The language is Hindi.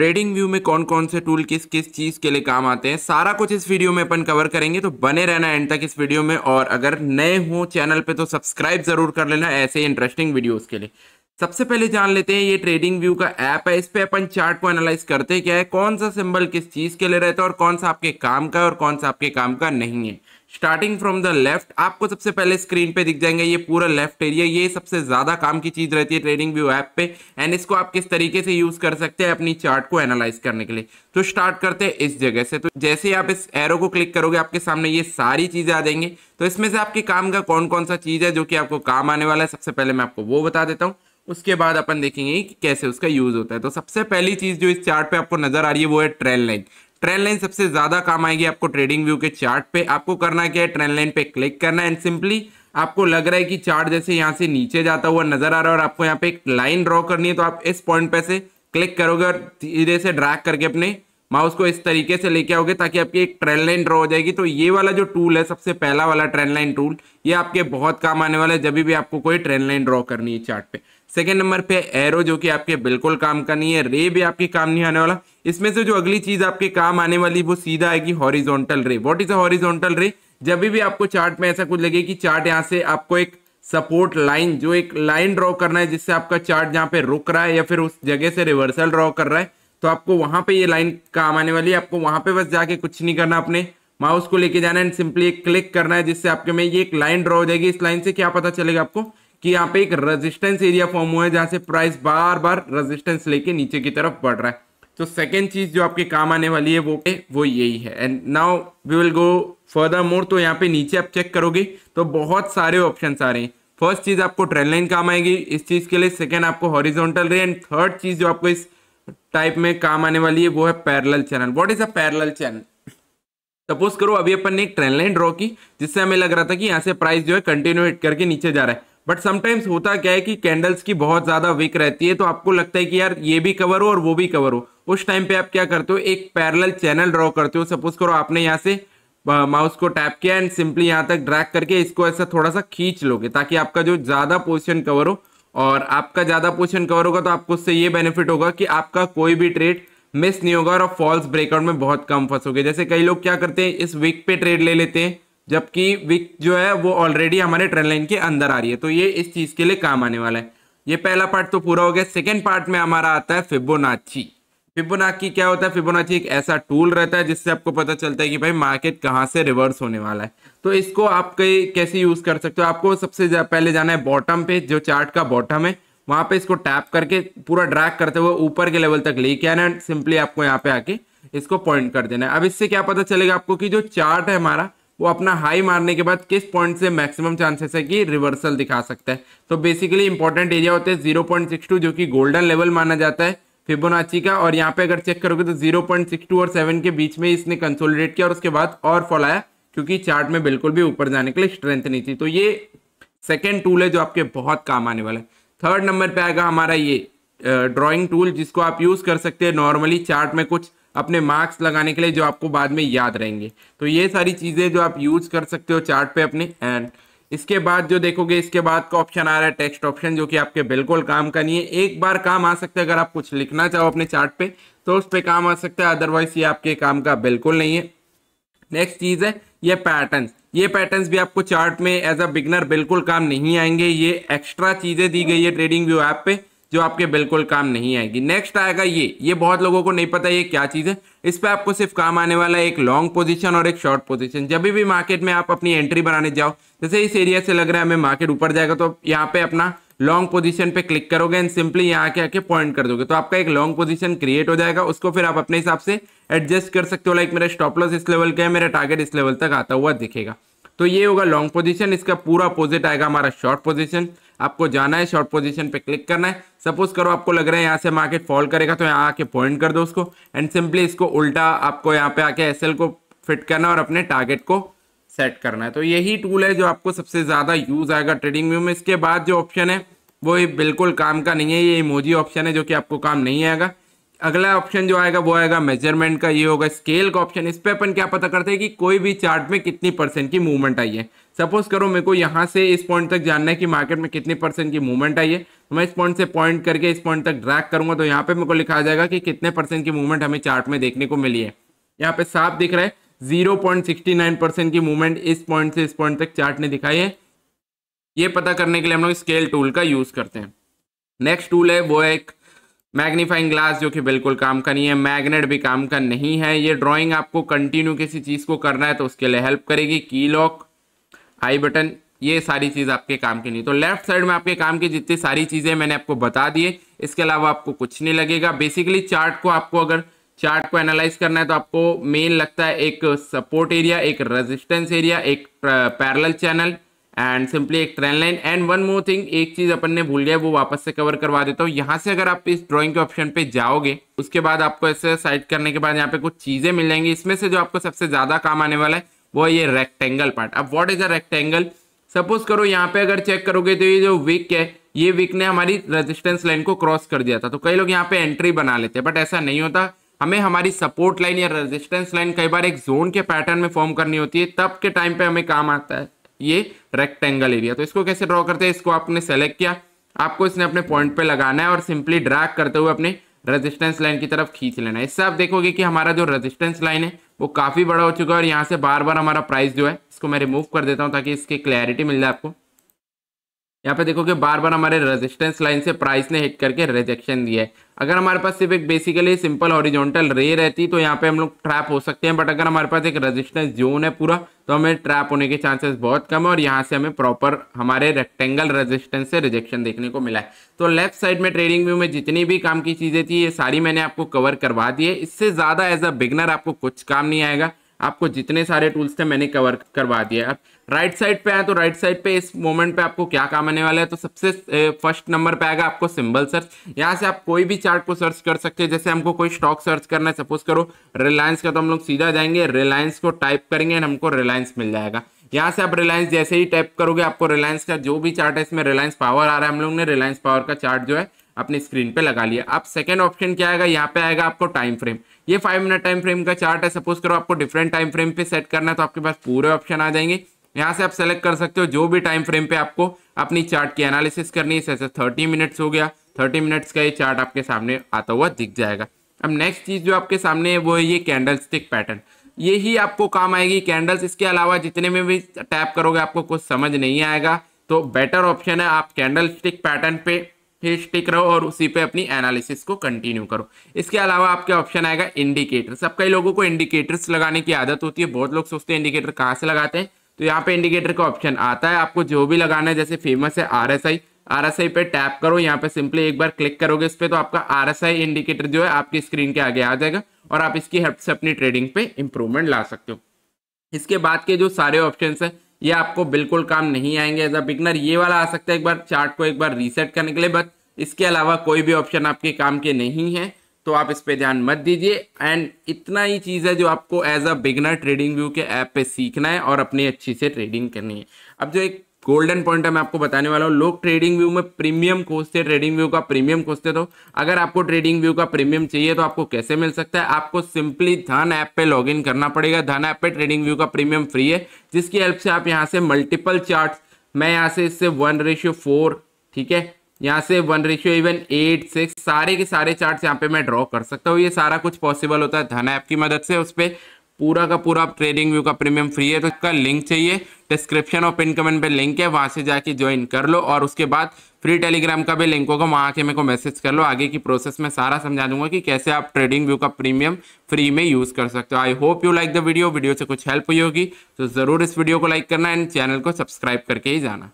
ट्रेडिंग व्यू में कौन कौन से टूल किस किस चीज़ के लिए काम आते हैं सारा कुछ इस वीडियो में अपन कवर करेंगे तो बने रहना एंड तक इस वीडियो में और अगर नए हो चैनल पे तो सब्सक्राइब जरूर कर लेना ऐसे इंटरेस्टिंग वीडियोस के लिए सबसे पहले जान लेते हैं ये ट्रेडिंग व्यू का ऐप है इस पे अपन चार्ट को एनालाइज करते क्या है कौन सा सिंबल किस चीज के लिए रहता है और कौन सा आपके काम का है और कौन सा आपके काम का नहीं है स्टार्टिंग फ्रॉम द लेफ्ट आपको सबसे पहले स्क्रीन पे दिख जाएंगे ये पूरा लेफ्ट एरिया ये सबसे ज्यादा काम की चीज रहती है ट्रेडिंग व्यू ऐप पे एंड इसको आप किस तरीके से यूज कर सकते हैं अपनी चार्ट को एनालाइज करने के लिए तो स्टार्ट करते हैं इस जगह से तो जैसे ही आप इस एरो को क्लिक करोगे आपके सामने ये सारी चीजें आ जाएंगे तो इसमें से आपके काम का कौन कौन सा चीज है जो कि आपको काम आने वाला है सबसे पहले मैं आपको वो बता देता हूँ उसके बाद अपन देखेंगे कि कैसे उसका यूज होता है तो सबसे पहली चीज जो इस चार्ट पे आपको नजर आ रही है वो है ट्रेल लाइन ट्रेन लाइन सबसे ज्यादा काम आएगी आपको ट्रेडिंग व्यू के चार्ट पे आपको करना क्या है ट्रेन लाइन पे क्लिक करना एंड सिंपली आपको लग रहा है कि चार्ट जैसे यहाँ से नीचे जाता हुआ नजर आ रहा है और आपको यहाँ पे एक लाइन ड्रॉ करनी है तो आप इस पॉइंट पे से क्लिक करोगे और धीरे से ड्रैग करके अपने माउस को इस तरीके से लेके आओगे ताकि आपकी एक ट्रेंड लाइन ड्रॉ हो जाएगी तो ये वाला जो टूल है सबसे पहला वाला ट्रेंड लाइन टूल ये आपके बहुत काम आने वाला है जब भी आपको कोई ट्रेंड लाइन ड्रॉ करनी है चार्ट पे सेकेंड नंबर पे एरो जो कि आपके बिल्कुल काम का नहीं है रे भी आपके काम नहीं आने वाला इसमें से जो अगली चीज आपके काम आने वाली वो सीधा आएगी हॉरिजोंटल रे वॉट इज अ हॉरिजोंटल रे जब भी आपको चार्ट में ऐसा कुछ लगे कि चार्ट यहाँ से आपको एक सपोर्ट लाइन जो एक लाइन ड्रॉ करना है जिससे आपका चार्ट जहाँ पे रुक रहा है या फिर उस जगह से रिवर्सल ड्रॉ कर रहा है तो आपको वहां पे ये लाइन काम आने वाली है आपको वहां पे बस जाके कुछ नहीं करना अपने माउस को लेके जाना है एंड सिंपली एक क्लिक करना है जिससे आपके में ये एक लाइन ड्रॉ हो जाएगी इस लाइन से क्या पता चलेगा आपको कि यहाँ पे एक रेजिस्टेंस एरिया फॉर्म हुआ है जहां से प्राइस बार बार रेजिस्टेंस लेके नीचे की तरफ बढ़ रहा है तो सेकेंड चीज़ जो आपके काम आने वाली है वो वो यही है and now we will go further more तो यहाँ पे नीचे आप चेक करोगे तो बहुत सारे ऑप्शन आ रहे हैं फर्स्ट चीज़ आपको ट्रेन लाइन काम आएगी इस चीज़ के लिए सेकेंड आपको हॉरिजोंटल रे एंड थर्ड चीज़ जो आपको इस टाइप में काम आने वाली है वो है parallel channel what is a parallel channel suppose करो अभी अपन ने एक ट्रेन लाइन ड्रॉ की जिससे हमें लग रहा था कि यहाँ से प्राइस जो है कंटिन्यू हिट करके नीचे जा रहा है बट समटाइम्स होता क्या है कि कैंडल्स की बहुत ज्यादा वीक रहती है तो आपको लगता है कि यार ये भी कवर हो और वो भी कवर हो उस टाइम पे आप क्या करते हो एक पैरल चैनल ड्रॉ करते हो सपोज करो आपने यहाँ से माउस को टैप किया एंड सिंपली यहाँ तक ड्रैक करके इसको ऐसा थोड़ा सा खींच लोगे ताकि आपका जो ज्यादा पोजिशन कवर हो और आपका ज़्यादा पोजिशन कवर होगा तो आपको उससे ये बेनिफिट होगा कि आपका कोई भी ट्रेड मिस नहीं होगा और फॉल्स ब्रेकआउट में बहुत कम फंसोगे जैसे कई लोग क्या करते हैं इस वीक पे ट्रेड ले लेते हैं जबकि वीक जो है वो ऑलरेडी हमारे ट्रेंड लाइन के अंदर आ रही है तो ये इस चीज़ के लिए काम आने वाला है ये पहला पार्ट तो पूरा हो गया सेकेंड पार्ट में हमारा आता है फिबोनाची फिबोनाची क्या होता है फिबोनाची एक ऐसा टूल रहता है जिससे आपको पता चलता है कि भाई मार्केट कहाँ से रिवर्स होने वाला है तो इसको आप कई कैसे यूज कर सकते हो आपको सबसे पहले जाना है बॉटम पे जो चार्ट का बॉटम है वहां पे इसको टैप करके पूरा ड्रैग करते हुए ऊपर के लेवल तक लेके आना सिंपली आपको यहाँ पे आके इसको पॉइंट कर देना है अब इससे क्या पता चलेगा आपको कि जो चार्ट है हमारा वो अपना हाई मारने के बाद किस पॉइंट से मैक्सिमम चांसेस है कि रिवर्सल दिखा सकता है तो बेसिकली इंपॉर्टेंट एरिया होता है जीरो पॉइंट सिक्स टू जो कि गोल्डन लेवल माना जाता है फिबोनाची का और यहाँ पे अगर चेक करोगे तो 0.62 और 7 के बीच में इसने कंसोलिडेट किया और उसके बाद और फॉल आया क्योंकि चार्ट में बिल्कुल भी ऊपर जाने के लिए स्ट्रेंथ नहीं थी तो ये सेकेंड टूल है जो आपके बहुत काम आने वाला है थर्ड नंबर पे आएगा हमारा ये ड्रॉइंग टूल जिसको आप यूज़ कर सकते हैं नॉर्मली चार्ट में कुछ अपने मार्क्स लगाने के लिए जो आपको बाद में याद रहेंगे तो ये सारी चीज़ें जो आप यूज़ कर सकते हो चार्ट पे अपने एंड इसके बाद जो देखोगे इसके बाद का ऑप्शन आ रहा है टेक्स्ट ऑप्शन जो कि आपके बिल्कुल काम का नहीं है एक बार काम आ सकता है अगर आप कुछ लिखना चाहो अपने चार्ट पे तो उस पर काम आ सकता है अदरवाइज ये आपके काम का बिल्कुल नहीं है नेक्स्ट चीज़ है ये पैटर्न ये पैटर्न भी आपको चार्ट में एज अ बिगनर बिल्कुल काम नहीं आएंगे ये एक्स्ट्रा चीज़ें दी गई है ट्रेडिंग व्यू ऐप पे जो आपके बिल्कुल काम नहीं आएगी नेक्स्ट आएगा ये ये बहुत लोगों को नहीं पता ये क्या चीज़ है इस पर आपको सिर्फ काम आने वाला है एक लॉन्ग पोजीशन और एक शॉर्ट पोजीशन जब भी मार्केट में आप अपनी एंट्री बनाने जाओ जैसे इस एरिया से लग रहा है हमें मार्केट ऊपर जाएगा तो यहाँ पे अपना लॉन्ग पोजीशन पे क्लिक करोगे एंड सिंपली यहाँ आके आके पॉइंट कर दोगे तो आपका एक लॉन्ग पोजीशन क्रिएट हो जाएगा उसको फिर आप अपने हिसाब से एडजस्ट कर सकते हो लाइक मेरा स्टॉप लॉस इस लेवल का है मेरा टारगेट इस लेवल तक आता हुआ दिखेगा तो ये होगा लॉन्ग पोजीशन इसका पूरा अपोजिट आएगा हमारा शॉर्ट पोजीशन आपको जाना है शॉर्ट पोजीशन पे क्लिक करना है सपोज करो आपको लग रहा है यहाँ से मार्केट फॉल करेगा तो यहाँ आके पॉइंट कर दो उसको एंड सिंपली इसको उल्टा आपको यहाँ पे आके एसएल को फिट करना है और अपने टारगेट को सेट करना है तो यही टूल है जो आपको सबसे ज़्यादा यूज़ आएगा ट्रेडिंग व्यू में इसके बाद जो ऑप्शन है वो बिल्कुल काम का नहीं है ये इमोजी ऑप्शन है जो कि आपको काम नहीं आएगा अगला ऑप्शन जो आएगा वो आएगा मेजरमेंट का ये होगा स्केल का ऑप्शन इस पर अपन क्या पता करते हैं कि कोई भी चार्ट में कितनी परसेंट की मूवमेंट आई है सपोज करो मेरे को यहाँ से इस पॉइंट तक जानना है कि मार्केट में कितनी परसेंट की मूवमेंट आई है तो मैं इस पॉइंट से पॉइंट करके इस पॉइंट तक ड्रैक करूंगा तो यहाँ पे मेरे को लिखा जाएगा कि कितने परसेंट की मूवमेंट हमें चार्ट में देखने को मिली है यहाँ पे साफ दिख रहा है zero point sixty nine percent की मूवमेंट इस पॉइंट से इस पॉइंट तक चार्ट ने दिखाई है ये पता करने के लिए हम लोग स्केल टूल का यूज़ करते हैं नेक्स्ट टूल है वो एक मैग्नीफाइंग ग्लास जो कि बिल्कुल काम का नहीं है मैग्नेट भी काम का नहीं है ये ड्राइंग आपको कंटिन्यू किसी चीज़ को करना है तो उसके लिए हेल्प करेगी की लॉक आई बटन ये सारी चीज़ आपके काम की नहीं तो लेफ्ट साइड में आपके काम की जितनी सारी चीज़ें मैंने आपको बता दिए इसके अलावा आपको कुछ नहीं लगेगा बेसिकली चार्ट को आपको अगर चार्ट को एनालाइज करना है तो आपको मेन लगता है एक सपोर्ट एरिया एक रेजिस्टेंस एरिया एक parallel uh, channel and simply एक trend line and one more thing एक चीज़ अपन ने भूल गया वो वापस से कवर करवा देता हूँ यहाँ से अगर आप इस ड्राइंग के ऑप्शन पे जाओगे उसके बाद आपको ऐसे साइड करने के बाद यहाँ पे कुछ चीज़ें मिल जाएंगी इसमें से जो आपको सबसे ज़्यादा काम आने वाला है वो है ये रेक्टेंगल पार्ट अब what is a rectangle suppose करो यहाँ पे अगर चेक करोगे तो ये जो विक है ये विक ने हमारी रेजिस्टेंस लाइन को क्रॉस कर दिया था तो कई लोग यहाँ पे एंट्री बना लेते हैं बट ऐसा नहीं होता हमें हमारी सपोर्ट लाइन या रेजिस्टेंस लाइन कई बार एक जोन के पैटर्न में फॉर्म करनी होती है तब के टाइम पे हमें काम आता है ये रेक्टेंगल एरिया तो इसको कैसे ड्रॉ करते हैं इसको आपने सेलेक्ट किया आपको इसने अपने पॉइंट पे लगाना है और सिंपली ड्रैग करते हुए अपने रेजिस्टेंस लाइन की तरफ खींच लेना है इससे आप देखोगे कि हमारा जो रेजिस्टेंस लाइन है वो काफ़ी बड़ा हो चुका है और यहाँ से बार बार हमारा प्राइस जो है इसको मैं रिमूव कर देता हूँ ताकि इसकी क्लैरिटी मिल जाए आपको यहाँ पे देखोगे बार बार हमारे रेजिस्टेंस लाइन से प्राइस ने हिट करके रिजेक्शन दिया है अगर हमारे पास सिर्फ एक बेसिकली सिंपल ऑरिजोनटल रे रहती तो यहाँ पे हम लोग ट्रैप हो सकते हैं बट अगर हमारे पास एक रेजिस्टेंस जोन है पूरा तो हमें ट्रैप होने के चांसेस बहुत कम है और यहाँ से हमें प्रॉपर हमारे रेक्टेंगल रेजिस्टेंस से रिजेक्शन देखने को मिला है तो लेफ्ट साइड में ट्रेडिंग व्यू में जितनी भी काम की चीज़ें थी ये सारी मैंने आपको कवर करवा दी है इससे ज़्यादा एज अ बिगनर आपको कुछ काम नहीं आएगा आपको जितने सारे टूल्स थे मैंने कवर करवा दिया अब राइट साइड पे आए तो राइट साइड पे इस मोमेंट पे आपको क्या काम आने वाला है तो सबसे फर्स्ट नंबर पे आएगा आपको सिंबल सर्च यहाँ से आप कोई भी चार्ट को सर्च कर सकते हैं जैसे हमको कोई स्टॉक सर्च करना है सपोज करो रिलायंस का तो हम लोग सीधा जाएंगे रिलायंस को टाइप करेंगे एंड हमको रिलायंस मिल जाएगा यहाँ से आप रिलायंस जैसे ही टाइप करोगे आपको रिलायंस का जो भी चार्ट है इसमें रिलायंस पावर आ रहा है हम लोग ने रिलायंस पावर का चार्ट जो है अपने स्क्रीन पे लगा लिया अब सेकेंड ऑप्शन क्या आएगा यहाँ पे आएगा आपको टाइम फ्रेम ये फाइव मिनट टाइम फ्रेम का चार्ट है सपोज करो आपको डिफरेंट टाइम फ्रेम पे सेट करना है तो आपके पास पूरे ऑप्शन आ जाएंगे यहाँ से आप सेलेक्ट कर सकते हो जो भी टाइम फ्रेम पे आपको अपनी चार्ट की एनालिसिस करनी है जैसे थर्टी मिनट्स हो गया थर्टी मिनट्स का ये चार्ट आपके सामने आता हुआ दिख जाएगा अब नेक्स्ट चीज़ जो आपके सामने है वो है ये कैंडल स्टिक पैटर्न ये ही आपको काम आएगी कैंडल्स इसके अलावा जितने में भी टैप करोगे आपको कुछ समझ नहीं आएगा तो बेटर ऑप्शन है आप कैंडल स्टिक पैटर्न पे फिर टिक रहो और उसी पे अपनी एनालिसिस को कंटिन्यू करो इसके अलावा आपके ऑप्शन आएगा इंडिकेटर्स अब कई लोगों को इंडिकेटर्स लगाने की आदत होती है बहुत लोग सोचते हैं इंडिकेटर कहाँ से लगाते हैं तो यहाँ पे इंडिकेटर का ऑप्शन आता है आपको जो भी लगाना है जैसे फेमस है R S I R S I पे टैप करो यहाँ पे सिंपली एक बार क्लिक करोगे इस पर तो आपका आर एस आई इंडिकेटर जो है आपकी स्क्रीन के आगे आ जाएगा और आप इसकी हेल्प से अपनी ट्रेडिंग पे इंप्रूवमेंट ला सकते हो इसके बाद के जो सारे ऑप्शन है ये आपको बिल्कुल काम नहीं आएंगे एज अ बिगनर ये वाला आ सकता है एक बार चार्ट को एक बार रीसेट करने के लिए बस इसके अलावा कोई भी ऑप्शन आपके काम के नहीं है तो आप इस पर ध्यान मत दीजिए एंड इतना ही चीज़ है जो आपको as a beginner trading view के ऐप पे सीखना है और अपनी अच्छी से ट्रेडिंग करनी है अब जो एक गोल्डन पॉइंट मैं आपको बताने वाला हूँ लोग ट्रेडिंग व्यू में प्रीमियम खोजते ट्रेडिंग व्यू का प्रीमियम खोजते तो अगर आपको ट्रेडिंग व्यू का प्रीमियम चाहिए तो आपको कैसे मिल सकता है आपको सिंपली धन ऐप पे लॉगिन करना पड़ेगा धन ऐप पे ट्रेडिंग व्यू का प्रीमियम फ्री है जिसकी हेल्प से आप यहाँ से मल्टीपल चार्ट मैं यहाँ से इससे वन रेशियो फोर ठीक है यहाँ से one ratio even eight six सारे के सारे चार्ट यहाँ पे मैं ड्रॉ कर सकता हूँ ये सारा कुछ पॉसिबल होता है धन ऐप की मदद से उस पर पूरा का पूरा आप ट्रेडिंग व्यू का प्रीमियम फ्री है तो इसका लिंक चाहिए डिस्क्रिप्शन और पिन कमेंट पे लिंक है वहाँ से जाके ज्वाइन कर लो और उसके बाद फ्री टेलीग्राम का भी लिंक होगा वहाँ के मेरे को मैसेज कर लो आगे की प्रोसेस में सारा समझा दूंगा कि कैसे आप ट्रेडिंग व्यू का प्रीमियम फ्री में यूज़ कर सकते हो I hope you like the video video से कुछ हेल्प हुई होगी तो ज़रूर इस वीडियो को लाइक करना एंड चैनल को सब्सक्राइब करके ही जाना